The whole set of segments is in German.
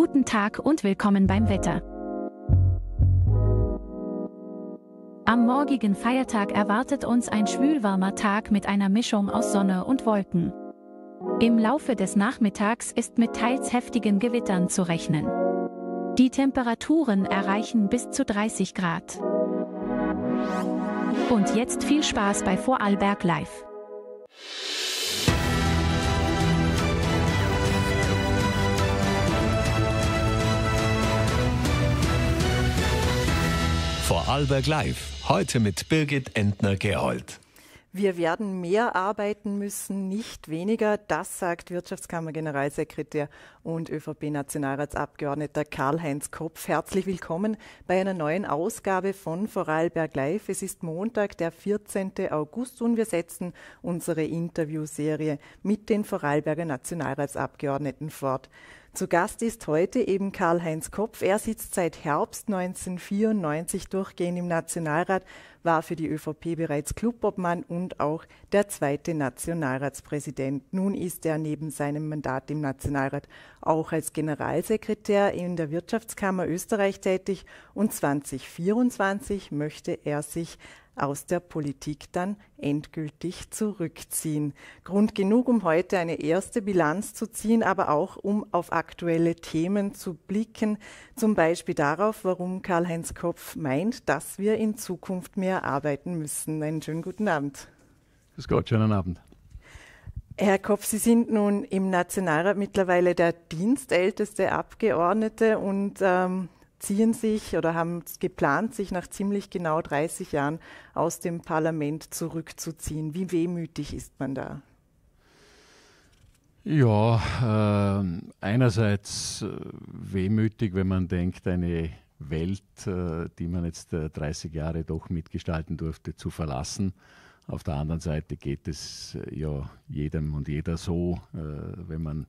Guten Tag und willkommen beim Wetter. Am morgigen Feiertag erwartet uns ein schwülwarmer Tag mit einer Mischung aus Sonne und Wolken. Im Laufe des Nachmittags ist mit teils heftigen Gewittern zu rechnen. Die Temperaturen erreichen bis zu 30 Grad. Und jetzt viel Spaß bei Vorarlberg Live. Vorarlberg Live. Heute mit Birgit Entner-Gerold. Wir werden mehr arbeiten müssen, nicht weniger. Das sagt Wirtschaftskammer-Generalsekretär und ÖVP-Nationalratsabgeordneter Karl-Heinz Kopf. Herzlich willkommen bei einer neuen Ausgabe von Vorarlberg Live. Es ist Montag, der 14. August und wir setzen unsere Interviewserie mit den Vorarlberger Nationalratsabgeordneten fort. Zu Gast ist heute eben Karl-Heinz Kopf. Er sitzt seit Herbst 1994 durchgehend im Nationalrat, war für die ÖVP bereits Clubobmann und auch der zweite Nationalratspräsident. Nun ist er neben seinem Mandat im Nationalrat auch als Generalsekretär in der Wirtschaftskammer Österreich tätig und 2024 möchte er sich aus der Politik dann endgültig zurückziehen. Grund genug, um heute eine erste Bilanz zu ziehen, aber auch um auf aktuelle Themen zu blicken, zum Beispiel darauf, warum Karl-Heinz Kopf meint, dass wir in Zukunft mehr arbeiten müssen. Einen schönen guten Abend. Grüß Gott, schönen Abend. Herr Kopf, Sie sind nun im Nationalrat mittlerweile der dienstälteste Abgeordnete und ähm, ziehen sich oder haben geplant, sich nach ziemlich genau 30 Jahren aus dem Parlament zurückzuziehen. Wie wehmütig ist man da? Ja, äh, einerseits äh, wehmütig, wenn man denkt, eine Welt, äh, die man jetzt äh, 30 Jahre doch mitgestalten durfte, zu verlassen. Auf der anderen Seite geht es äh, ja jedem und jeder so, äh, wenn man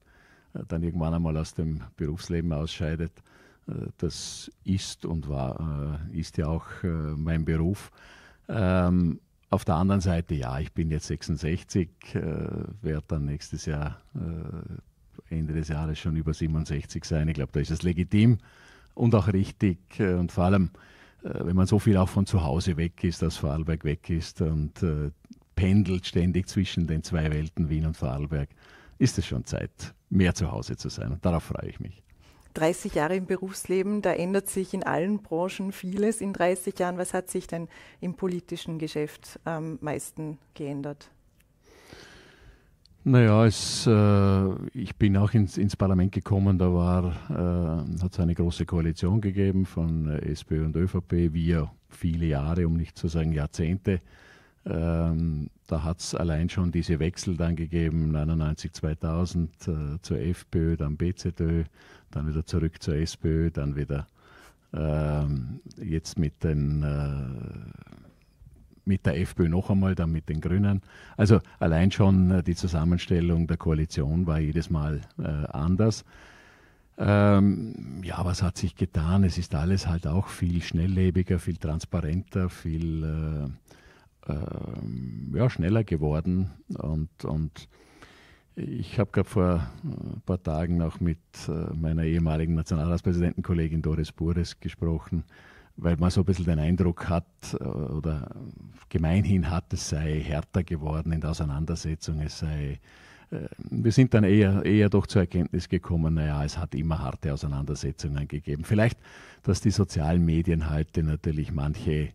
dann irgendwann einmal aus dem Berufsleben ausscheidet das ist und war, äh, ist ja auch äh, mein Beruf. Ähm, auf der anderen Seite, ja, ich bin jetzt 66, äh, werde dann nächstes Jahr, Ende des Jahres schon über 67 sein. Ich glaube, da ist es legitim und auch richtig. und vor allem, wenn man so viel auch von zu Hause weg ist, dass Vorarlberg weg ist und pendelt ständig zwischen den zwei Welten Wien und Vorarlberg, ist es schon Zeit, mehr zu Hause zu sein. Und darauf freue ich mich. 30 Jahre im Berufsleben, da ändert sich in allen Branchen vieles in 30 Jahren. Was hat sich denn im politischen Geschäft am meisten geändert? Naja, es, äh, ich bin auch ins, ins, Parlament gekommen, da äh, hat es eine große Koalition gegeben von äh, SPÖ und ÖVP, wir viele Jahre, um nicht zu sagen Jahrzehnte. Ähm, da hat es allein schon diese Wechsel dann gegeben, 99, 2000 äh, zur FPÖ, dann BZÖ, dann wieder zurück zur SPÖ, dann wieder ähm, jetzt mit, den, äh, mit der FPÖ noch einmal, dann mit den Grünen. Also allein schon äh, die Zusammenstellung der Koalition war jedes Mal äh, anders. Ähm, ja, was hat sich getan? Es ist alles halt auch viel schnelllebiger, viel transparenter, viel äh, ähm, ja, schneller geworden. Und, und ich habe gerade vor ein äh, paar Tagen noch mit äh, meiner ehemaligen Nationalratspräsidentenkollegin Doris Bures gesprochen, weil man so ein bisschen den Eindruck hat äh, oder gemeinhin hat, es sei härter geworden in der Auseinandersetzung, es sei wir sind dann eher, eher doch zur Erkenntnis gekommen, naja, es hat immer harte Auseinandersetzungen gegeben. Vielleicht, dass die sozialen Medien heute natürlich manche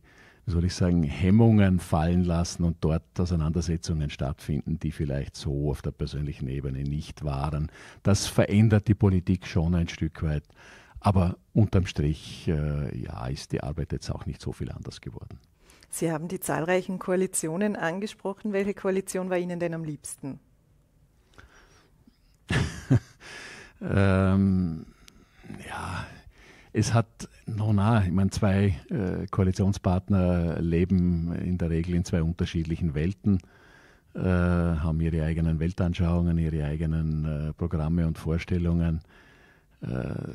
wie soll ich sagen, Hemmungen fallen lassen und dort Auseinandersetzungen stattfinden, die vielleicht so auf der persönlichen Ebene nicht waren. Das verändert die Politik schon ein Stück weit. Aber unterm Strich, äh, ja, ist die Arbeit jetzt auch nicht so viel anders geworden. Sie haben die zahlreichen Koalitionen angesprochen. Welche Koalition war Ihnen denn am liebsten? ähm, ja, es hat, no, na, ich meine, zwei äh, Koalitionspartner leben in der Regel in zwei unterschiedlichen Welten, äh, haben ihre eigenen Weltanschauungen, ihre eigenen äh, Programme und Vorstellungen. Äh,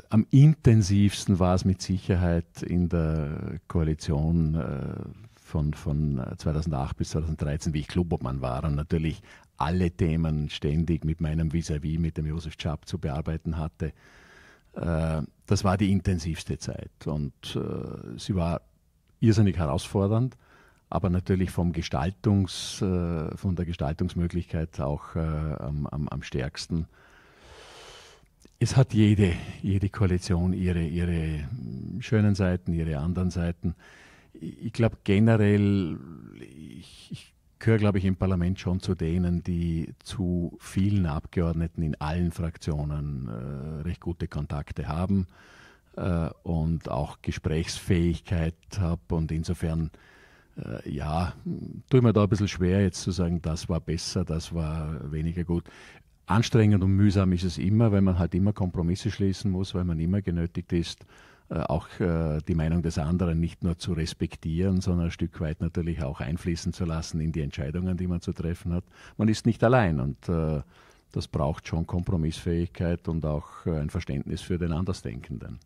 am intensivsten war es mit Sicherheit in der Koalition äh, von, von 2008 äh, bis 2013, wie ich Klubobmann war und natürlich alle Themen ständig mit meinem Vis-à-vis, -vis, mit dem Josef Schapp zu bearbeiten hatte. Äh, das war die intensivste Zeit und äh, sie war irrsinnig herausfordernd, aber natürlich vom Gestaltungs, äh, von der Gestaltungsmöglichkeit auch am, am, am stärksten. Es hat jede, jede Koalition ihre, ihre hm, schönen Seiten, ihre anderen Seiten. Ich glaube generell, ich, ich gehöre, glaube ich, im Parlament schon zu denen, die zu vielen Abgeordneten in allen Fraktionen äh, recht gute Kontakte haben äh, und auch Gesprächsfähigkeit habe. Und insofern, äh, ja, tue mir da ein bisschen schwer, jetzt zu sagen, das war besser, das war weniger gut. Anstrengend und mühsam ist es immer, weil man halt immer Kompromisse schließen muss, weil man immer genötigt ist, äh, auch äh, die Meinung des anderen nicht nur zu respektieren, sondern ein Stück weit natürlich auch einfließen zu lassen in die Entscheidungen, die man zu treffen hat. Man ist nicht allein und äh, das braucht schon Kompromissfähigkeit und auch ein Verständnis für den Andersdenkenden.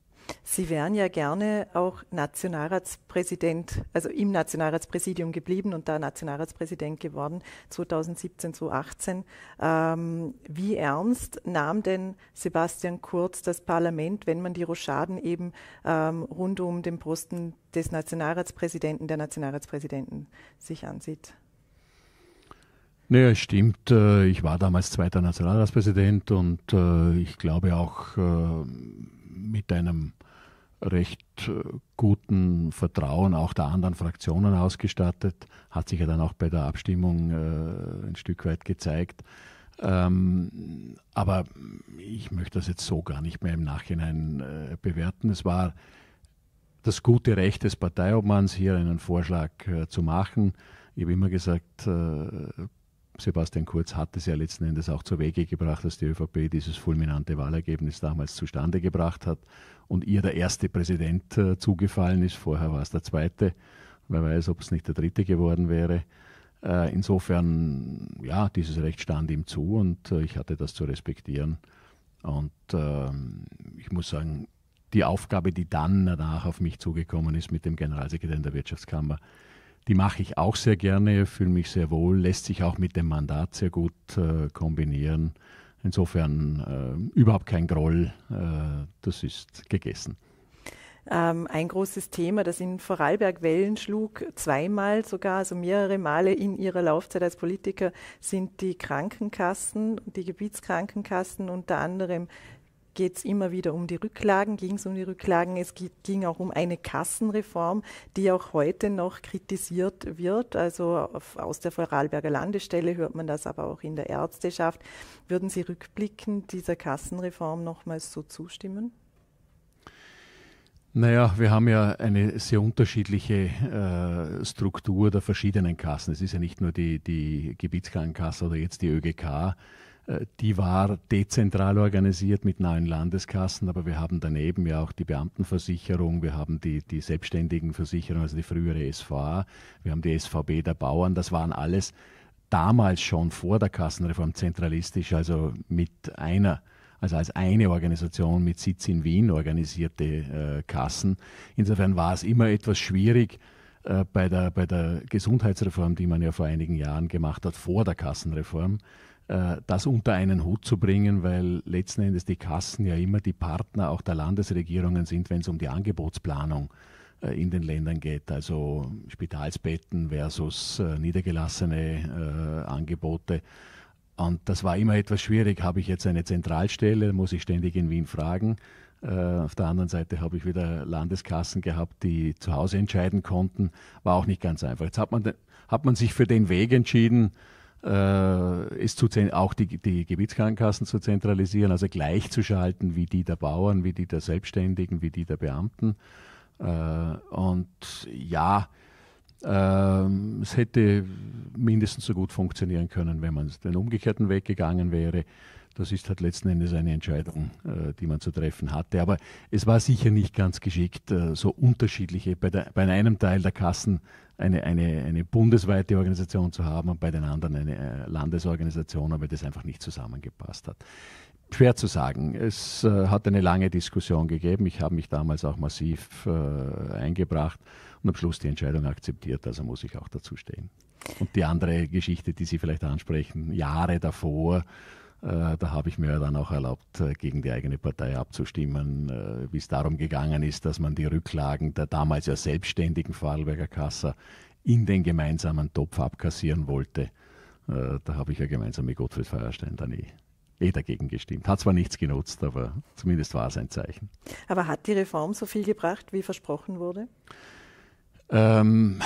Sie wären ja gerne auch Nationalratspräsident, also im Nationalratspräsidium geblieben und da Nationalratspräsident geworden 2017, 2018. Ähm, wie ernst nahm denn Sebastian Kurz das Parlament, wenn man die Rochaden eben ähm, rund um den Posten des Nationalratspräsidenten, der Nationalratspräsidenten sich ansieht? Naja, stimmt. Äh, ich war damals zweiter Nationalratspräsident und äh, ich glaube auch, äh, mit einem recht äh, guten Vertrauen auch der anderen Fraktionen ausgestattet. Hat sich ja dann auch bei der Abstimmung äh, ein Stück weit gezeigt. Ähm, aber ich möchte das jetzt so gar nicht mehr im Nachhinein äh, bewerten. Es war das gute Recht des Parteiobmanns, hier einen Vorschlag äh, zu machen. Ich habe immer gesagt, äh, Sebastian Kurz hat es ja letzten Endes auch zu Wege gebracht, dass die ÖVP dieses fulminante Wahlergebnis damals zustande gebracht hat und ihr der erste Präsident äh, zugefallen ist. Vorher war es der zweite. Wer weiß, ob es nicht der dritte geworden wäre. Äh, insofern, ja, dieses Recht stand ihm zu und äh, ich hatte das zu respektieren. Und ähm, ich muss sagen, die Aufgabe, die dann danach auf mich zugekommen ist mit dem Generalsekretär in der Wirtschaftskammer, die mache ich auch sehr gerne, fühle mich sehr wohl, lässt sich auch mit dem Mandat sehr gut äh, kombinieren. Insofern äh, überhaupt kein Groll, äh, das ist gegessen. Ähm, ein großes Thema, das in Vorarlberg Wellen schlug, zweimal sogar, also mehrere Male in ihrer Laufzeit als Politiker, sind die Krankenkassen, die Gebietskrankenkassen, unter anderem geht es immer wieder um die Rücklagen, ging es um die Rücklagen, es ging auch um eine Kassenreform, die auch heute noch kritisiert wird. Also aus der Vorarlberger Landesstelle hört man das, aber auch in der Ärzteschaft. Würden Sie rückblickend dieser Kassenreform nochmals so zustimmen? Naja, wir haben ja eine sehr unterschiedliche äh, Struktur der verschiedenen Kassen. Es ist ja nicht nur die, die Gebietskrankenkasse oder jetzt die ÖGK, äh, die war dezentral organisiert mit neuen Landeskassen, aber wir haben daneben ja auch die Beamtenversicherung, wir haben die, die Selbstständigenversicherung, also die frühere SVA, wir haben die SVB der Bauern, das waren alles damals schon vor der Kassenreform zentralistisch, also mit einer also als eine Organisation mit Sitz in Wien organisierte äh, Kassen. Insofern war es immer etwas schwierig, äh, bei, der, bei der Gesundheitsreform, die man ja vor einigen Jahren gemacht hat, vor der Kassenreform, äh, das unter einen Hut zu bringen, weil letzten Endes die Kassen ja immer die Partner auch der Landesregierungen sind, wenn es um die Angebotsplanung äh, in den Ländern geht. Also Spitalsbetten versus äh, niedergelassene Angebote. Und das war immer etwas schwierig. Habe ich jetzt eine Zentralstelle, muss ich ständig in Wien fragen. Auf der anderen Seite habe ich wieder Landeskassen gehabt, die zu Hause entscheiden konnten. War auch nicht ganz einfach. Jetzt hat man, hat man sich für den Weg entschieden, äh, ist zu, auch die, die Gebietskrankenkassen zu zentralisieren, also gleichzuschalten wie die der Bauern, wie die der Selbstständigen, wie die der Beamten. Äh, und ja, ähm, es hätte mindestens so gut funktionieren können, wenn man den umgekehrten Weg gegangen wäre. Das ist halt letzten Endes eine Entscheidung, äh, die man zu treffen hatte. Aber es war sicher nicht ganz geschickt, äh, so unterschiedliche, bei, der, bei einem Teil der Kassen eine, eine, eine bundesweite Organisation zu haben und bei den anderen eine äh, Landesorganisation, aber das einfach nicht zusammengepasst hat. Schwer zu sagen. Es äh, hat eine lange Diskussion gegeben. Ich habe mich damals auch massiv äh, eingebracht und am Schluss die Entscheidung akzeptiert. Also muss ich auch dazu stehen. Und die andere Geschichte, die Sie vielleicht ansprechen, Jahre davor äh, da habe ich mir dann auch erlaubt, äh, gegen die eigene Partei abzustimmen, äh, wie es darum gegangen ist, dass man die Rücklagen der damals ja selbstständigen Vorarlberger Kassa in den gemeinsamen Topf abkassieren wollte. Da habe ich ja gemeinsam mit Gottfried Feuerstein dann eh, eh dagegen gestimmt. Hat zwar nichts genutzt, aber zumindest war es ein Zeichen. Aber hat die Reform so viel gebracht, wie versprochen wurde? Ähm,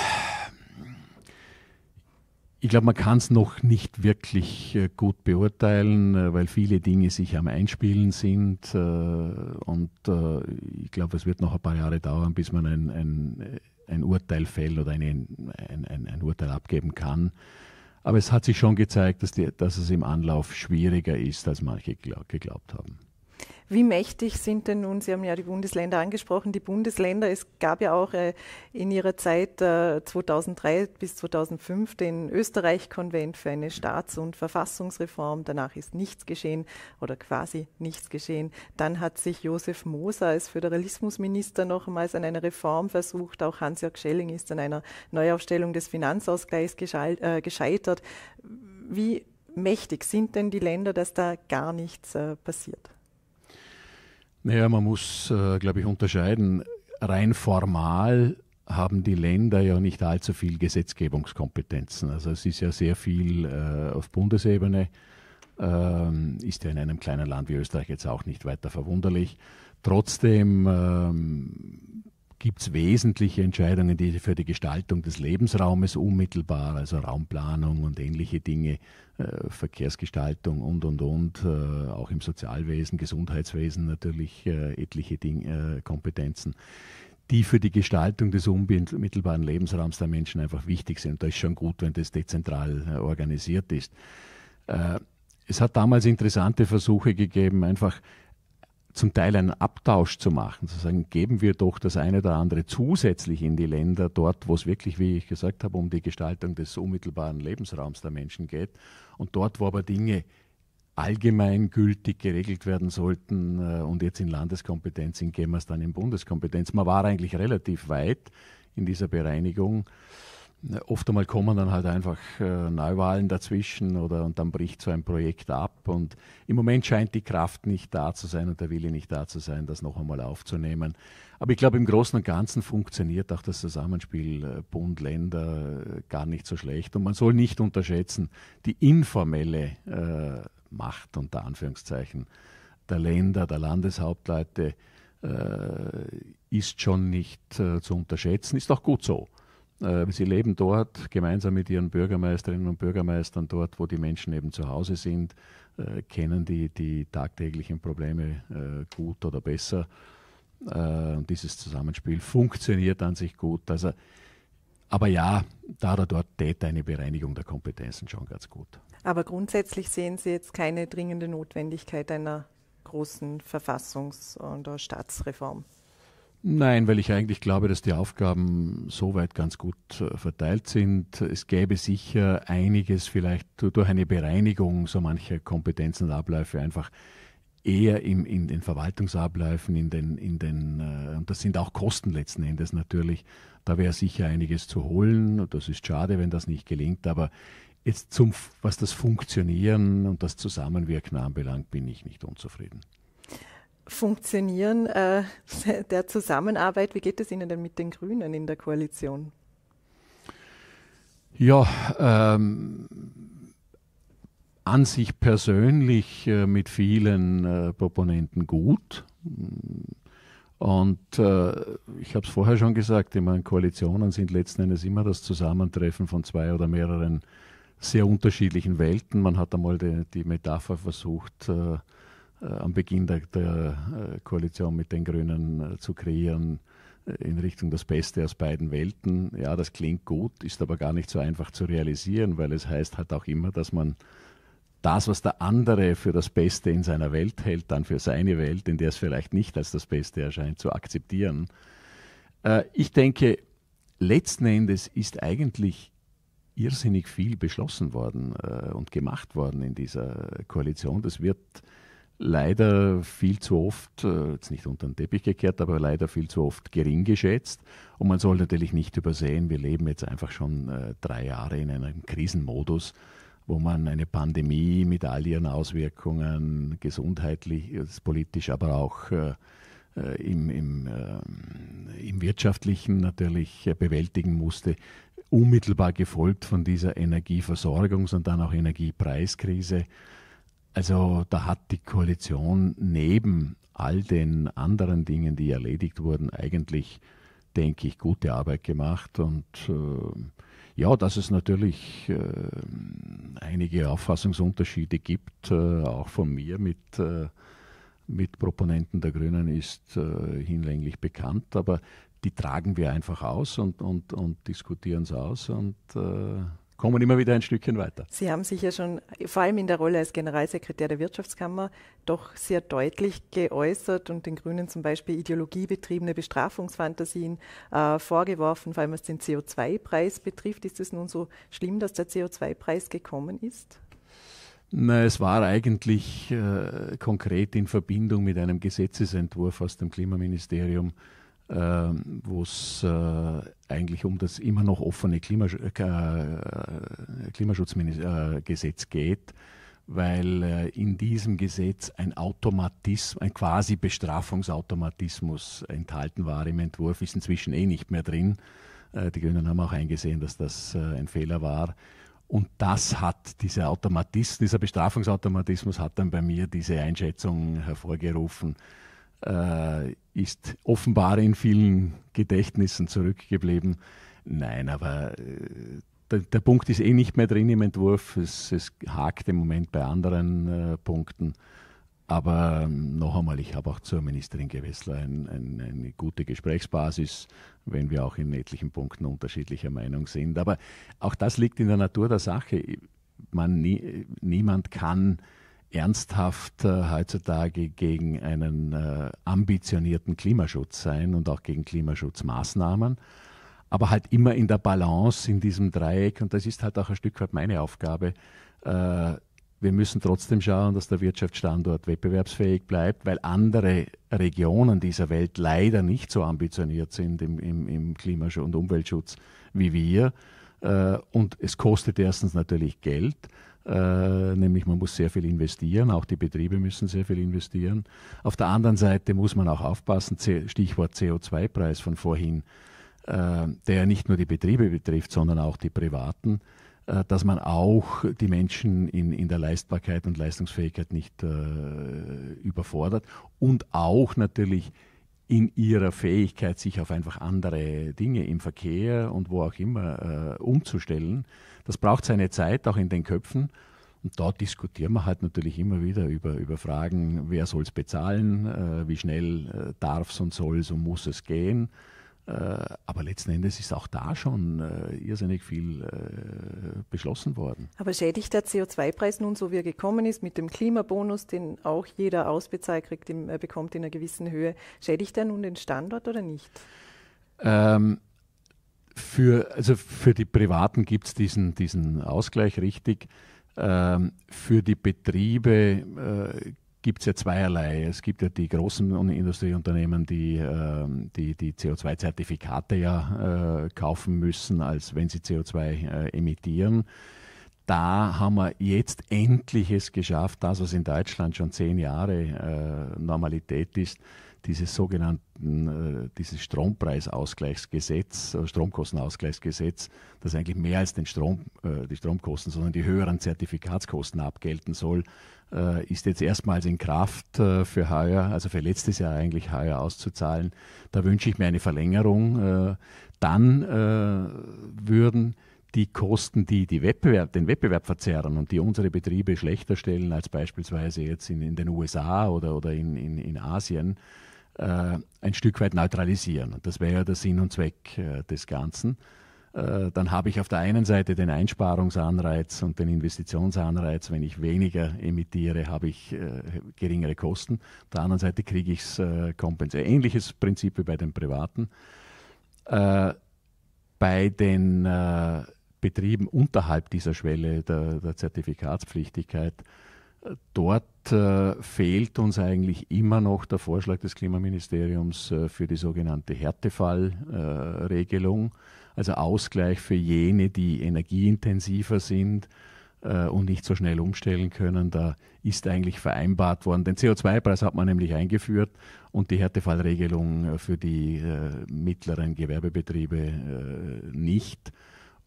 ich glaube, man kann es noch nicht wirklich äh, gut beurteilen, äh, weil viele Dinge sich am Einspielen sind. Äh, und ich glaube, es wird noch ein paar Jahre dauern, bis man ein, ein, ein Urteil fällt oder eine, ein, ein, Urteil abgeben kann. Aber es hat sich schon gezeigt, dass, die, dass es im Anlauf schwieriger ist, als manche geglaubt haben. Wie mächtig sind denn nun, Sie haben ja die Bundesländer angesprochen, die Bundesländer, es gab ja auch äh, in ihrer Zeit 2003 äh, bis 2005 den Österreich-Konvent für eine Staats- und Verfassungsreform. Danach ist nichts geschehen oder quasi nichts geschehen. Dann hat sich Josef Moser als Föderalismusminister nochmals an einer Reform versucht. Auch Hans-Jörg Schelling ist an einer Neuaufstellung des Finanzausgleichs äh, gescheitert. Wie mächtig sind denn die Länder, dass da gar nichts passiert? Naja, man muss, äh, glaube ich, unterscheiden. Rein formal haben die Länder ja nicht allzu viel Gesetzgebungskompetenzen. Also es ist ja sehr viel äh, auf Bundesebene, ähm, ist ja in einem kleinen Land wie Österreich jetzt auch nicht weiter verwunderlich. Trotzdem ähm, gibt es wesentliche Entscheidungen, die für die Gestaltung des Lebensraumes unmittelbar, also Raumplanung und ähnliche Dinge, äh, Verkehrsgestaltung und, und, und, äh, auch im Sozialwesen, Gesundheitswesen natürlich äh, etliche Ding, äh, Kompetenzen, die für die Gestaltung des unmittelbaren Lebensraums der Menschen einfach wichtig sind. Da ist schon gut, wenn das dezentral äh, organisiert ist. es hat damals interessante Versuche gegeben, einfach zum Teil einen Abtausch zu machen, zu sagen, geben wir doch das eine oder andere zusätzlich in die Länder dort, wo es wirklich, wie ich gesagt habe, um die Gestaltung des unmittelbaren Lebensraums der Menschen geht und dort, wo aber Dinge allgemeingültig geregelt werden sollten äh, und jetzt in Landeskompetenz in es dann in Bundeskompetenz. Man war eigentlich relativ weit in dieser Bereinigung. Ne, oft einmal kommen dann halt einfach äh, Neuwahlen dazwischen oder und dann bricht so ein Projekt ab. Und im Moment scheint die Kraft nicht da zu sein und der Wille nicht da zu sein, das noch einmal aufzunehmen. Aber ich glaube, im Großen und Ganzen funktioniert auch das Zusammenspiel äh, Bund-Länder äh, gar nicht so schlecht. Und man soll nicht unterschätzen, die informelle äh, Macht unter Anführungszeichen der Länder, der Landeshauptleute äh, ist schon nicht zu unterschätzen, ist auch gut so. Ähm, sie leben dort gemeinsam mit ihren Bürgermeisterinnen und Bürgermeistern dort, wo die Menschen eben zu Hause sind, äh, kennen die, die tagtäglichen Probleme äh, gut oder besser. Äh, und dieses Zusammenspiel funktioniert an sich gut. Also, aber ja, da oder dort täte eine Bereinigung der Kompetenzen schon ganz gut. Aber grundsätzlich sehen Sie jetzt keine dringende Notwendigkeit einer großen Verfassungs- oder Staatsreform? Nein, weil ich eigentlich glaube, dass die Aufgaben soweit ganz gut äh, verteilt sind. Es gäbe sicher einiges vielleicht durch eine Bereinigung so mancher Kompetenzen und Abläufe einfach eher im, in den Verwaltungsabläufen, in den, in den, äh, und das sind auch Kosten letzten Endes natürlich. Da wäre sicher einiges zu holen. Das ist schade, wenn das nicht gelingt, aber jetzt zum, was das Funktionieren und das Zusammenwirken anbelangt, bin ich nicht unzufrieden. Funktionieren äh, der Zusammenarbeit. Wie geht es Ihnen denn mit den Grünen in der Koalition? Ja, ähm, an sich persönlich äh, mit vielen äh, Proponenten gut. Und äh, ich habe es vorher schon gesagt, ich meine, Koalitionen sind letzten Endes immer das Zusammentreffen von zwei oder mehreren sehr unterschiedlichen Welten. Man hat einmal die, die Metapher versucht, äh, äh, am Beginn der, der, äh, Koalition mit den Grünen äh, zu kreieren in Richtung das Beste aus beiden Welten. Ja, das klingt gut, ist aber gar nicht so einfach zu realisieren, weil es heißt halt auch immer, dass man das, was der andere für das Beste in seiner Welt hält, dann für seine Welt, in der es vielleicht nicht als das Beste erscheint, zu akzeptieren. Ich denke, letzten Endes ist eigentlich irrsinnig viel beschlossen worden und gemacht worden in dieser Koalition. Das wird leider viel zu oft, äh, jetzt nicht unter den Teppich gekehrt, aber leider viel zu oft gering geschätzt. Und man soll natürlich nicht übersehen, wir leben jetzt einfach schon äh, drei Jahre in einem Krisenmodus, wo man eine Pandemie mit all ihren Auswirkungen gesundheitlich, politisch, aber auch äh, im, im, im wirtschaftlichen natürlich bewältigen musste, unmittelbar gefolgt von dieser Energieversorgungs- und dann auch Energiepreiskrise also da hat die Koalition neben all den anderen Dingen, die erledigt wurden, eigentlich, denke ich, gute Arbeit gemacht. Und äh, ja, dass es natürlich äh, einige Auffassungsunterschiede gibt, äh, auch von mir mit, äh, mit Proponenten der Grünen, ist äh, hinlänglich bekannt. Aber die tragen wir einfach aus und, und, und diskutieren es aus und äh, kommen immer wieder ein Stückchen weiter. Sie haben sich ja schon, vor allem in der Rolle als Generalsekretär der Wirtschaftskammer, doch sehr deutlich geäußert und den Grünen zum Beispiel ideologiebetriebene Bestrafungsfantasien äh, vorgeworfen, vor allem was den CO2-Preis betrifft. Ist es nun so schlimm, dass der CO2-Preis gekommen ist? Na, es war eigentlich äh, konkret in Verbindung mit einem Gesetzesentwurf aus dem Klimaministerium ähm, wo es äh, eigentlich um das immer noch offene äh, äh, Klimaschutzgesetz geht, weil in diesem Gesetz ein Automatismus, ein quasi Bestrafungsautomatismus enthalten war im Entwurf, ist inzwischen eh nicht mehr drin. Die Grünen haben auch eingesehen, dass das ein Fehler war. Und das hat dieser Automatismus, dieser Bestrafungsautomatismus hat dann bei mir diese Einschätzung hervorgerufen. Äh, ist offenbar in vielen Gedächtnissen zurückgeblieben. Nein, aber äh, der, der Punkt ist eh nicht mehr drin im Entwurf. Es, es hakt im Moment bei anderen äh, Punkten. Aber ähm, noch einmal, ich habe auch zur Ministerin Gewessler ein, ein, eine gute Gesprächsbasis, wenn wir auch in etlichen Punkten unterschiedlicher Meinung sind. Aber auch das liegt in der Natur der Sache. Man, nie, niemand kann ernsthaft äh, heutzutage gegen einen äh, ambitionierten Klimaschutz sein und auch gegen Klimaschutzmaßnahmen, aber halt immer in der Balance, in diesem Dreieck. Und das ist halt auch ein Stück weit meine Aufgabe. Äh, wir müssen trotzdem schauen, dass der Wirtschaftsstandort wettbewerbsfähig bleibt, weil andere Regionen dieser Welt leider nicht so ambitioniert sind im, im, im Klimaschutz und Umweltschutz wie wir. Äh, und es kostet erstens natürlich Geld äh, nämlich man muss sehr viel investieren, auch die Betriebe müssen sehr viel investieren. Auf der anderen Seite muss man auch aufpassen, Stichwort CO2-Preis von vorhin, äh, der ja nicht nur die Betriebe betrifft, sondern auch die Privaten, äh, dass man auch die Menschen in, in der Leistbarkeit und Leistungsfähigkeit nicht überfordert und auch natürlich in ihrer Fähigkeit, sich auf einfach andere Dinge im Verkehr und wo auch immer äh, umzustellen. Das braucht seine Zeit, auch in den Köpfen. Und da diskutieren wir halt natürlich immer wieder über, über Fragen, wer soll es bezahlen, äh, wie schnell äh, darf es und soll es und muss es gehen. Äh, aber letzten Endes ist auch da schon äh, irrsinnig viel äh, beschlossen worden. Aber schädigt der CO2-Preis nun so, wie er gekommen ist, mit dem Klimabonus, den auch jeder Ausbezahlt kriegt, den er bekommt in einer gewissen Höhe, schädigt er nun den Standort oder nicht? Ähm, für, also für die Privaten gibt es diesen, diesen Ausgleich richtig. Ähm, für die Betriebe äh, gibt es ja zweierlei. Es gibt ja die großen Industrieunternehmen, die ähm, die, die CO2-Zertifikate ja äh, kaufen müssen, als wenn sie CO2 äh, emittieren. Da haben wir jetzt endlich es geschafft, das, was in Deutschland schon zehn Jahre äh, Normalität ist, dieses sogenannten, äh, dieses Strompreisausgleichsgesetz, äh, Stromkostenausgleichsgesetz, das eigentlich mehr als den Strom, äh, die Stromkosten, sondern die höheren Zertifikatskosten abgelten soll, äh, ist jetzt erstmals in Kraft äh, für heuer, also für letztes Jahr eigentlich heuer auszuzahlen. Da wünsche ich mir eine Verlängerung. Äh, dann äh, würden die Kosten, die, die Wettbewerb, den Wettbewerb verzerren und die unsere Betriebe schlechter stellen als beispielsweise jetzt in, in den USA oder, oder in, in, in Asien, äh, ein Stück weit neutralisieren. Das wäre ja der Sinn und Zweck äh, des Ganzen. Äh, dann habe ich auf der einen Seite den Einsparungsanreiz und den Investitionsanreiz. Wenn ich weniger emitiere, habe ich geringere Kosten. Auf der anderen Seite kriege ich es kompensiert. Ähnliches Prinzip wie bei den Privaten. Bei den Betrieben unterhalb dieser Schwelle der Zertifikatspflichtigkeit Dort äh, fehlt uns eigentlich immer noch der Vorschlag des Klimaministeriums äh, für die sogenannte Härtefallregelung, äh, also Ausgleich für jene, die energieintensiver sind und nicht so schnell umstellen können. Da ist eigentlich vereinbart worden. Den CO2-Preis hat man nämlich eingeführt und die Härtefallregelung für die mittleren Gewerbebetriebe nicht.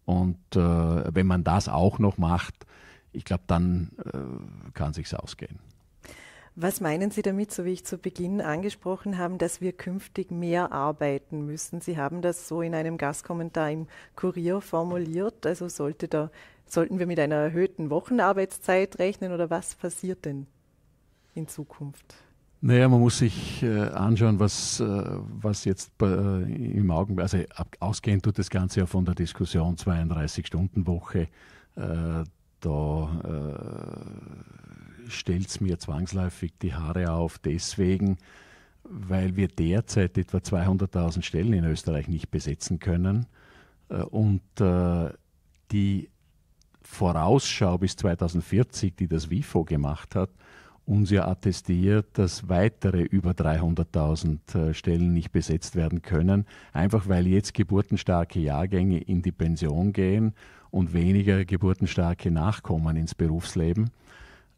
Und wenn man das auch noch macht, ich glaube, dann äh, kann sich's ausgehen. Was meinen Sie damit, so wie ich zu Beginn angesprochen habe, dass wir künftig mehr arbeiten müssen? Sie haben das so in einem Gastkommentar im Kurier formuliert. Also sollte da, sollten wir mit einer erhöhten Wochenarbeitszeit rechnen oder was passiert denn in Zukunft? Naja, man muss sich äh, anschauen, was, äh, was jetzt äh, im Augenblick, also ausgehend tut das Ganze ja von der Diskussion 32-Stunden-Woche, da äh, stellt es mir zwangsläufig die Haare auf, deswegen, weil wir derzeit etwa 200.000 Stellen in Österreich nicht besetzen können äh, und äh, die Vorausschau bis 2040, die das WIFO gemacht hat, uns ja attestiert, dass weitere über 300.000 äh, Stellen nicht besetzt werden können, einfach weil jetzt geburtenstarke Jahrgänge in die Pension gehen und weniger geburtenstarke Nachkommen ins Berufsleben.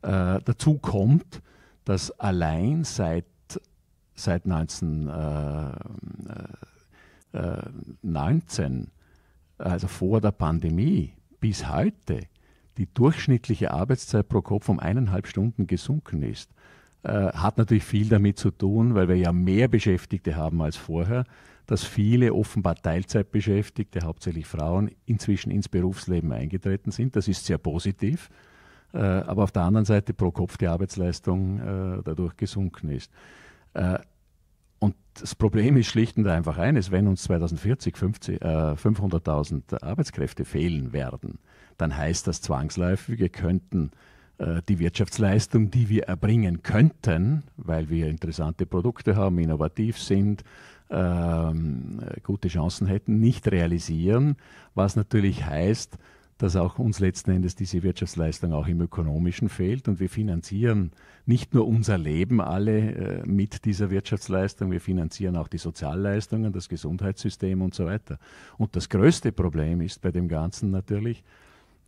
Äh, dazu kommt, dass allein seit, seit 1919, äh, äh, also vor der Pandemie bis heute, die durchschnittliche Arbeitszeit pro Kopf um eineinhalb Stunden gesunken ist. Äh, hat natürlich viel damit zu tun, weil wir ja mehr Beschäftigte haben als vorher dass viele offenbar Teilzeitbeschäftigte, hauptsächlich Frauen, inzwischen ins Berufsleben eingetreten sind. Das ist sehr positiv, äh, aber auf der anderen Seite pro Kopf die Arbeitsleistung äh, dadurch gesunken ist. Äh, und das Problem ist schlicht und einfach eines, wenn uns 2040 500.000 äh, Arbeitskräfte fehlen werden, dann heißt das zwangsläufig, wir könnten äh, die Wirtschaftsleistung, die wir erbringen könnten, weil wir interessante Produkte haben, innovativ sind, ähm, gute Chancen hätten, nicht realisieren, was natürlich heißt, dass auch uns letzten Endes diese Wirtschaftsleistung auch im ökonomischen fehlt und wir finanzieren nicht nur unser Leben alle äh, mit dieser Wirtschaftsleistung, wir finanzieren auch die Sozialleistungen, das Gesundheitssystem und so weiter. Und das größte Problem ist bei dem Ganzen natürlich,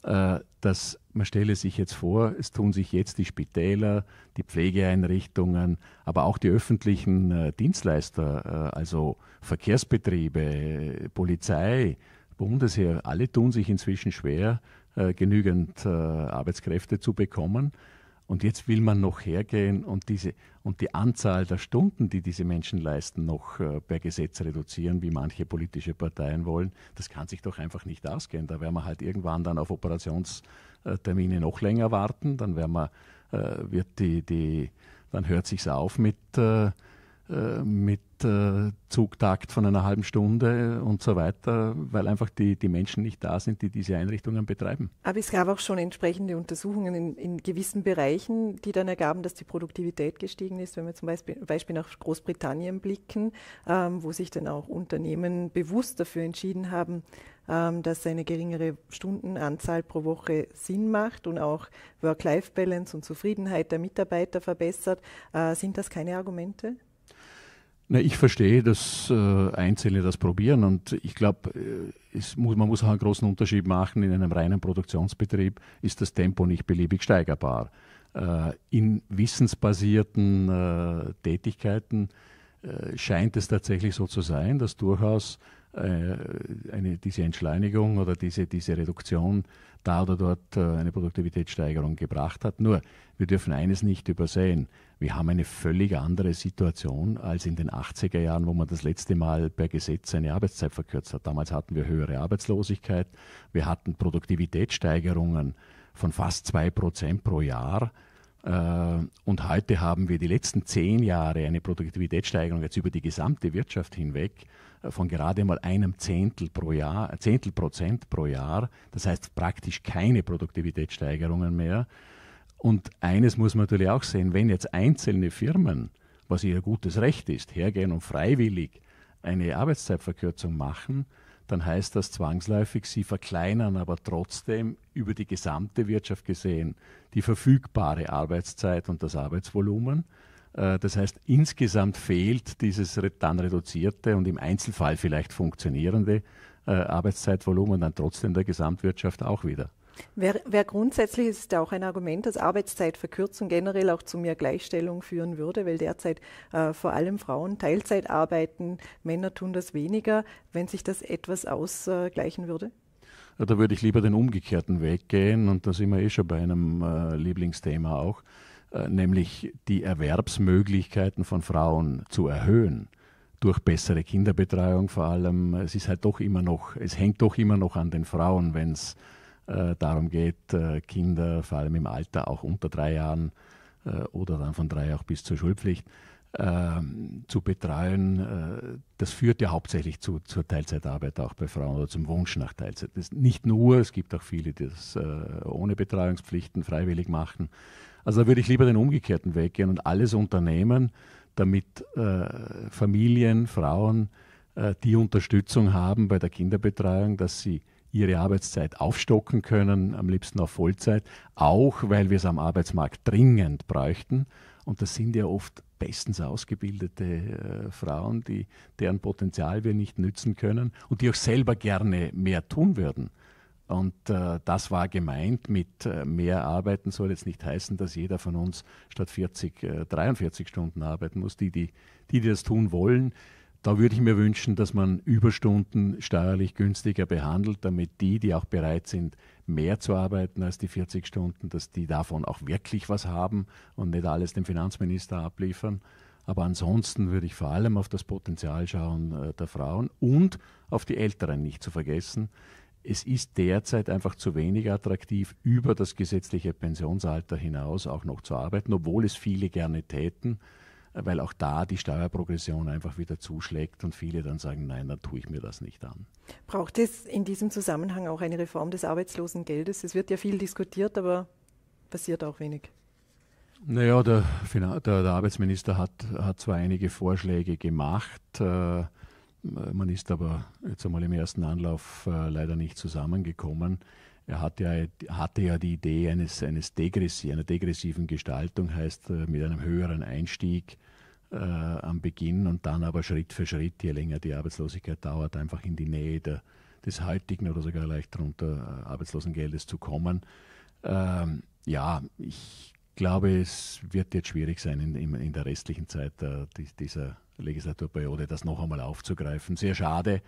äh, dass man stelle sich jetzt vor, es tun sich jetzt die Spitäler, die Pflegeeinrichtungen, aber auch die öffentlichen äh, Dienstleister, äh, also Verkehrsbetriebe, Polizei, Bundesheer, alle tun sich inzwischen schwer, genügend Arbeitskräfte zu bekommen. Und jetzt will man noch hergehen und, diese, und die Anzahl der Stunden, die diese Menschen leisten, noch äh, per Gesetz reduzieren, wie manche politische Parteien wollen. Das kann sich doch einfach nicht ausgehen. Da werden wir halt irgendwann dann auf Operationstermine noch länger warten. Dann werden wir, äh, wird die, die, dann hört sich's auf mit äh, äh, mit äh, Zugtakt von einer halben Stunde und so weiter, weil einfach die, die Menschen nicht da sind, die diese Einrichtungen betreiben. Aber es gab auch schon entsprechende Untersuchungen in, in gewissen Bereichen, die dann ergaben, dass die Produktivität gestiegen ist, wenn wir zum Beispiel, Beispiel nach Großbritannien blicken, ähm, wo sich dann auch Unternehmen bewusst dafür entschieden haben, ähm, dass eine geringere Stundenanzahl pro Woche Sinn macht und auch Work-Life-Balance und Zufriedenheit der Mitarbeiter verbessert. Äh, sind das keine Argumente? Na, ich verstehe, dass äh, Einzelne das probieren und ich glaube, äh, muss, man muss auch einen großen Unterschied machen. In einem reinen Produktionsbetrieb ist das Tempo nicht beliebig steigerbar. Äh, in wissensbasierten äh, Tätigkeiten äh, scheint es tatsächlich so zu sein, dass durchaus äh, eine, diese Entschleunigung oder diese, diese Reduktion da oder dort äh, eine Produktivitätssteigerung gebracht hat. Nur, wir dürfen eines nicht übersehen. Wir haben eine völlig andere Situation als in den 80er Jahren, wo man das letzte Mal per Gesetz seine Arbeitszeit verkürzt hat. Damals hatten wir höhere Arbeitslosigkeit, wir hatten Produktivitätssteigerungen von fast zwei Prozent pro Jahr äh, und heute haben wir die letzten zehn Jahre eine Produktivitätssteigerung jetzt über die gesamte Wirtschaft hinweg äh, von gerade mal einem Zehntel pro Jahr, Zehntel Prozent pro Jahr. Das heißt praktisch keine Produktivitätssteigerungen mehr. Und eines muss man natürlich auch sehen, wenn jetzt einzelne Firmen, was ihr gutes Recht ist, hergehen und freiwillig eine Arbeitszeitverkürzung machen, dann heißt das zwangsläufig, sie verkleinern aber trotzdem über die gesamte Wirtschaft gesehen die verfügbare Arbeitszeit und das Arbeitsvolumen. Äh, das heißt, insgesamt fehlt dieses dann reduzierte und im Einzelfall vielleicht funktionierende äh, Arbeitszeitvolumen dann trotzdem der Gesamtwirtschaft auch wieder. Wäre wär grundsätzlich ist da auch ein Argument, dass Arbeitszeitverkürzung generell auch zu mehr Gleichstellung führen würde, weil derzeit äh, vor allem Frauen Teilzeit arbeiten, Männer tun das weniger, wenn sich das etwas ausgleichen würde? da würde ich lieber den umgekehrten Weg gehen. Und da sind wir eh schon bei einem äh, Lieblingsthema auch, äh, nämlich die Erwerbsmöglichkeiten von Frauen zu erhöhen durch bessere Kinderbetreuung vor allem. Es ist halt doch immer noch, es hängt doch immer noch an den Frauen, wenn es äh, darum geht, äh, Kinder vor allem im Alter auch unter drei Jahren äh, oder dann von drei auch bis zur Schulpflicht ähm, zu betreuen. Äh, das führt ja hauptsächlich zu, zur Teilzeitarbeit auch bei Frauen oder zum Wunsch nach Teilzeit. Das nicht nur, es gibt auch viele, die das äh, ohne Betreuungspflichten freiwillig machen. Also da würde ich lieber den umgekehrten Weg gehen und alles unternehmen, damit äh, Familien, Frauen äh, die Unterstützung haben bei der Kinderbetreuung, dass sie ihre Arbeitszeit aufstocken können, am liebsten auf Vollzeit, auch weil wir es am Arbeitsmarkt dringend bräuchten. Und das sind ja oft bestens ausgebildete äh, Frauen, die, deren Potenzial wir nicht nützen können und die auch selber gerne mehr tun würden. Und äh, das war gemeint mit äh, mehr Arbeiten, soll jetzt nicht heißen, dass jeder von uns statt 40 äh, 43 Stunden arbeiten muss. Die, die, die, die das tun wollen, da würde ich mir wünschen, dass man Überstunden steuerlich günstiger behandelt, damit die, die auch bereit sind, mehr zu arbeiten als die 40 Stunden, dass die davon auch wirklich was haben und nicht alles dem Finanzminister abliefern. Aber ansonsten würde ich vor allem auf das Potenzial schauen äh, der Frauen und auf die Älteren nicht zu vergessen. Es ist derzeit einfach zu wenig attraktiv, über das gesetzliche Pensionsalter hinaus auch noch zu arbeiten, obwohl es viele gerne täten weil auch da die Steuerprogression einfach wieder zuschlägt und viele dann sagen, nein, dann tue ich mir das nicht an. Braucht es in diesem Zusammenhang auch eine Reform des Arbeitslosengeldes? Es wird ja viel diskutiert, aber passiert auch wenig. Naja, der, der, der Arbeitsminister hat, hat zwar einige Vorschläge gemacht, äh, man ist aber jetzt einmal im ersten Anlauf äh, leider nicht zusammengekommen. Er hatte ja, hatte ja die Idee eines, eines degressiven, einer degressiven Gestaltung, heißt äh, mit einem höheren Einstieg äh, am Beginn und dann aber Schritt für Schritt, je länger die Arbeitslosigkeit dauert, einfach in die Nähe der, des haltigen oder sogar leicht darunter äh, Arbeitslosengeldes zu kommen. Ähm, ja, ich glaube, es wird jetzt schwierig sein, in, in der restlichen Zeit äh, dieser Legislaturperiode das noch einmal aufzugreifen. Sehr schade.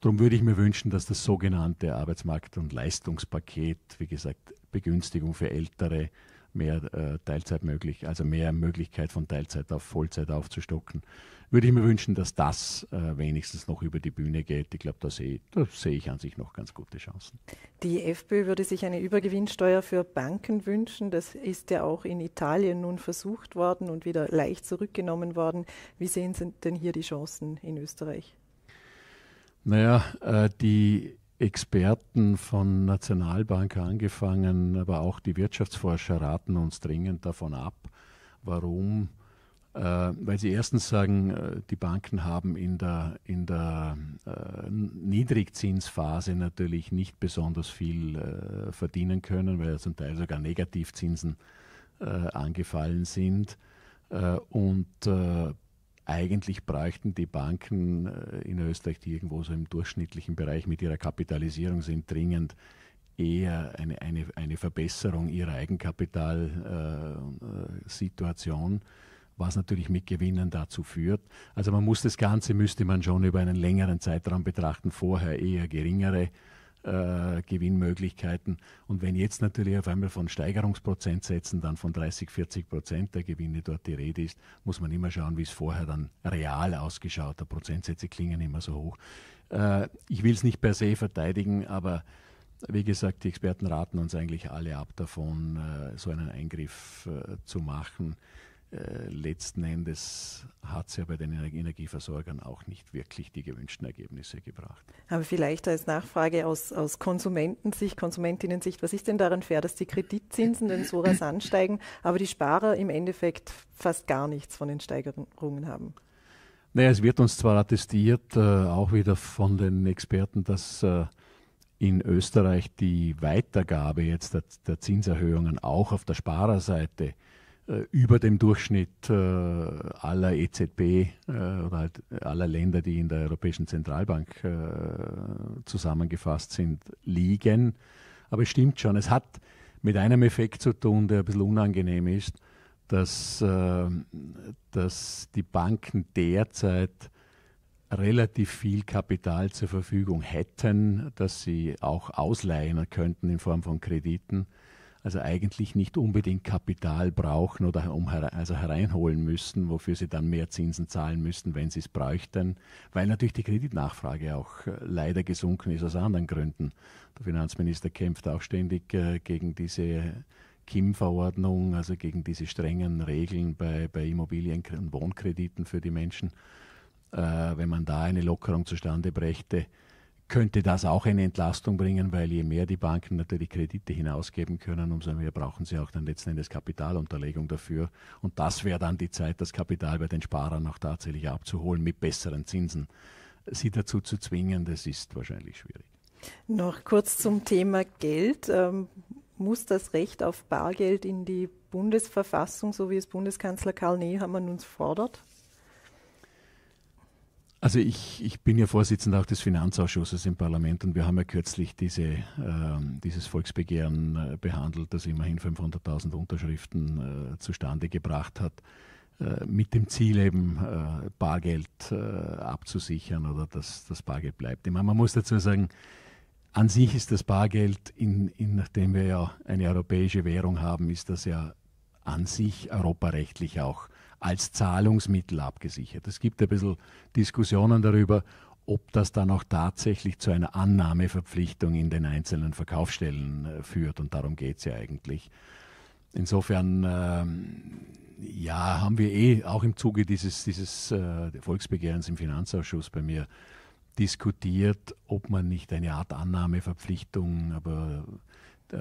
Darum würde ich mir wünschen, dass das sogenannte Arbeitsmarkt- und Leistungspaket, wie gesagt, Begünstigung für Ältere, mehr äh, Teilzeit möglich, also mehr Möglichkeit von Teilzeit auf Vollzeit aufzustocken. Würde ich mir wünschen, dass das äh, wenigstens noch über die Bühne geht. Ich glaube, da sehe seh ich an sich noch ganz gute Chancen. Die FPÖ würde sich eine Übergewinnsteuer für Banken wünschen. Das ist ja auch in Italien nun versucht worden und wieder leicht zurückgenommen worden. Wie sehen Sie denn hier die Chancen in Österreich? Naja, äh, die Experten von Nationalbank angefangen, aber auch die Wirtschaftsforscher raten uns dringend davon ab. Warum? Äh, weil sie erstens sagen, äh, die Banken haben in der, in der äh, Niedrigzinsphase natürlich nicht besonders viel verdienen können, weil zum Teil sogar Negativzinsen angefallen sind. und eigentlich bräuchten die Banken äh, in Österreich, die irgendwo so im durchschnittlichen Bereich mit ihrer Kapitalisierung sind, dringend eher eine, eine, eine Verbesserung ihrer Eigenkapitalsituation, äh, äh, was natürlich mit Gewinnen dazu führt. Also man muss das Ganze, müsste man schon über einen längeren Zeitraum betrachten, vorher eher geringere äh, Gewinnmöglichkeiten. Und wenn jetzt natürlich auf einmal von Steigerungsprozentsätzen dann von 30, 40 Prozent der Gewinne dort die Rede ist, muss man immer schauen, wie es vorher dann real ausgeschaut hat. Prozentsätze klingen immer so hoch. Äh, ich will es nicht per se verteidigen, aber wie gesagt, die Experten raten uns eigentlich alle ab davon, äh, so einen Eingriff äh, zu machen. Äh, letzten Endes hat es ja bei den Energieversorgern auch nicht wirklich die gewünschten Ergebnisse gebracht. Aber vielleicht als Nachfrage aus, aus Konsumentensicht, Konsumentinnensicht, was ist denn daran fair, dass die Kreditzinsen denn so rasant steigen, aber die Sparer im Endeffekt fast gar nichts von den Steigerungen haben? Naja, es wird uns zwar attestiert, äh, auch wieder von den Experten, dass äh, in Österreich die Weitergabe jetzt der, der Zinserhöhungen auch auf der Sparerseite äh, über dem Durchschnitt äh, aller EZB äh, oder halt aller Länder, die in der Europäischen Zentralbank zusammengefasst sind, liegen. Aber es stimmt schon, es hat mit einem Effekt zu tun, der ein bisschen unangenehm ist, dass, dass die Banken derzeit relativ viel Kapital zur Verfügung hätten, dass sie auch ausleihen könnten in Form von Krediten also eigentlich nicht unbedingt Kapital brauchen oder um, also hereinholen müssen, wofür sie dann mehr Zinsen zahlen müssten, wenn sie es bräuchten, weil natürlich die Kreditnachfrage auch äh, leider gesunken ist aus anderen Gründen. Der Finanzminister kämpft auch ständig äh, gegen diese KIM-Verordnung, also gegen diese strengen Regeln bei, bei Immobilien- und Wohnkrediten für die Menschen. Äh, wenn man da eine Lockerung zustande brächte, könnte das auch eine Entlastung bringen, weil je mehr die Banken natürlich Kredite hinausgeben können, umso mehr brauchen sie auch dann letzten Endes Kapitalunterlegung dafür. Und das wäre dann die Zeit, das Kapital bei den Sparern auch tatsächlich abzuholen mit besseren Zinsen. Sie dazu zu zwingen, das ist wahrscheinlich schwierig. Noch kurz zum Thema Geld. Ähm, muss das Recht auf Bargeld in die Bundesverfassung, so wie es Bundeskanzler Karl Nehammer uns fordert? Also ich, ich bin ja Vorsitzender auch des Finanzausschusses im Parlament und wir haben ja kürzlich diese, äh, dieses Volksbegehren äh, behandelt, das immerhin 500.000 Unterschriften äh, zustande gebracht hat, äh, mit dem Ziel eben äh, Bargeld äh, abzusichern oder dass das Bargeld bleibt. Ich meine, man muss dazu sagen, an sich ist das Bargeld, in, in, nachdem wir ja eine europäische Währung haben, ist das ja an sich europarechtlich auch als Zahlungsmittel abgesichert. Es gibt ein bisschen Diskussionen darüber, ob das dann auch tatsächlich zu einer Annahmeverpflichtung in den einzelnen Verkaufsstellen äh, führt. Und darum geht es ja eigentlich. Insofern, äh, ja, haben wir eh auch im Zuge dieses, dieses äh, Volksbegehrens im Finanzausschuss bei mir diskutiert, ob man nicht eine Art Annahmeverpflichtung aber, äh,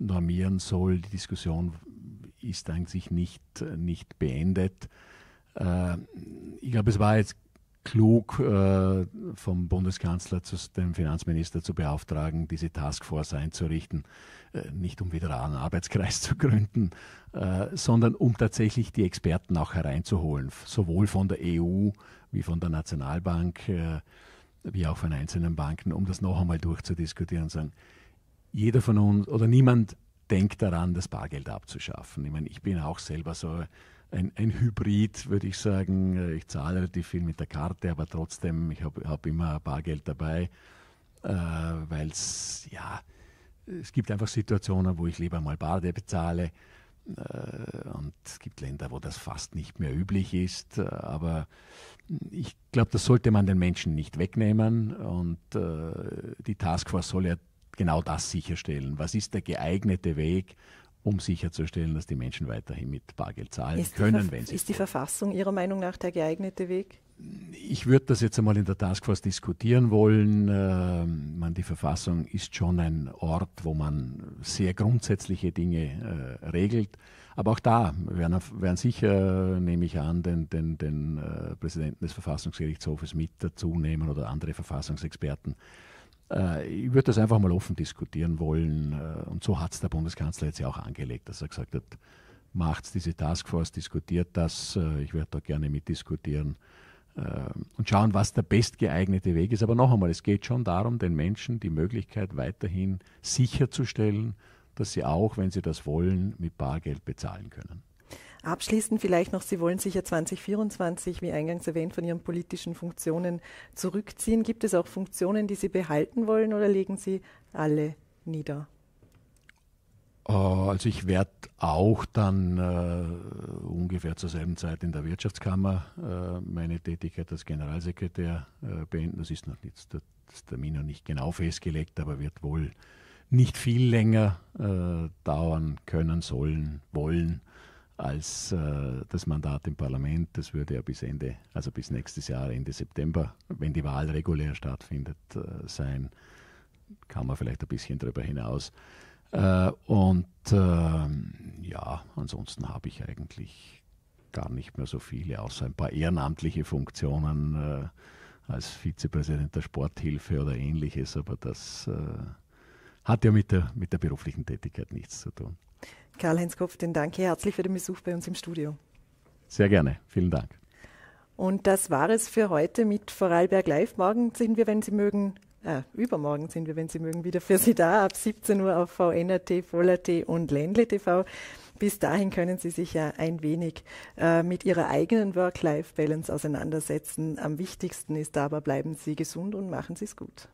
normieren soll. Die Diskussion ist eigentlich nicht, nicht beendet. Äh, ich glaube, es war jetzt klug, äh, vom Bundeskanzler zu dem Finanzminister zu beauftragen, diese Taskforce einzurichten, äh, nicht um wieder einen Arbeitskreis zu gründen, sondern um tatsächlich die Experten auch hereinzuholen, sowohl von der EU wie von der Nationalbank, wie auch von einzelnen Banken, um das noch einmal durchzudiskutieren und sagen, jeder von uns oder niemand denkt daran, das Bargeld abzuschaffen. Ich meine, ich bin auch selber so ein, ein Hybrid, würde ich sagen. Ich zahle relativ viel mit der Karte, aber trotzdem, ich habe hab immer Bargeld dabei, äh, weil es, ja, es gibt einfach Situationen, wo ich lieber mal Bar bezahle. Äh, und es gibt Länder, wo das fast nicht mehr üblich ist. Aber ich glaube, das sollte man den Menschen nicht wegnehmen. Und äh, die Taskforce soll ja genau das sicherstellen. Was ist der geeignete Weg, um sicherzustellen, dass die Menschen weiterhin mit Bargeld zahlen ist können, wenn sie. Ist die Verfassung Ihrer Meinung nach der geeignete Weg? Ich würde das jetzt einmal in der Taskforce diskutieren wollen. Ähm, man, die Verfassung ist schon ein Ort, wo man sehr grundsätzliche Dinge äh, regelt. Aber auch da werden, werden sicher, nehme ich an, den, den, den äh, Präsidenten des Verfassungsgerichtshofes mit dazu nehmen oder andere Verfassungsexperten. Äh, ich würde das einfach mal offen diskutieren wollen. Äh, und so hat es der Bundeskanzler jetzt ja auch angelegt, dass er gesagt hat, macht diese Taskforce, diskutiert das, äh, ich werde da gerne mitdiskutieren und schauen, was der bestgeeignete Weg ist. Aber noch einmal, es geht schon darum, den Menschen die Möglichkeit weiterhin sicherzustellen, dass sie auch, wenn sie das wollen, mit Bargeld bezahlen können. Abschließend vielleicht noch, Sie wollen sich ja 2024, wie eingangs erwähnt, von Ihren politischen Funktionen zurückziehen. Gibt es auch Funktionen, die Sie behalten wollen oder legen Sie alle nieder? Äh, also ich werde auch dann äh, ungefähr zur selben Zeit in der Wirtschaftskammer äh, meine Tätigkeit als Generalsekretär äh, beenden. Das ist noch jetzt der Termin noch nicht genau festgelegt, aber wird wohl nicht viel länger äh, dauern können, sollen, wollen als äh, das Mandat im Parlament. Das würde ja bis Ende, also bis nächstes Jahr, Ende September, wenn die Wahl regulär stattfindet, äh, sein. Kann man vielleicht ein bisschen darüber hinaus. Äh, und ähm, ja, ansonsten habe ich eigentlich gar nicht mehr so viele, außer ein paar ehrenamtliche Funktionen äh, als Vizepräsident der Sporthilfe oder ähnliches, aber das äh, hat ja mit der, mit der beruflichen Tätigkeit nichts zu tun. Karl-Heinz Kopf, den danke herzlich für den Besuch bei uns im Studio. Sehr gerne, vielen Dank. Und das war es für heute mit Vorarlberg Live. Morgen sind wir, wenn Sie mögen, äh, übermorgen sind wir, wenn Sie mögen, wieder für Sie da ab 17 Uhr auf VNRT, Voll.at und Ländle TV. Bis dahin können Sie sich ja ein wenig äh, mit Ihrer eigenen Work-Life-Balance auseinandersetzen. Am wichtigsten ist aber, bleiben Sie gesund und machen Sie es gut.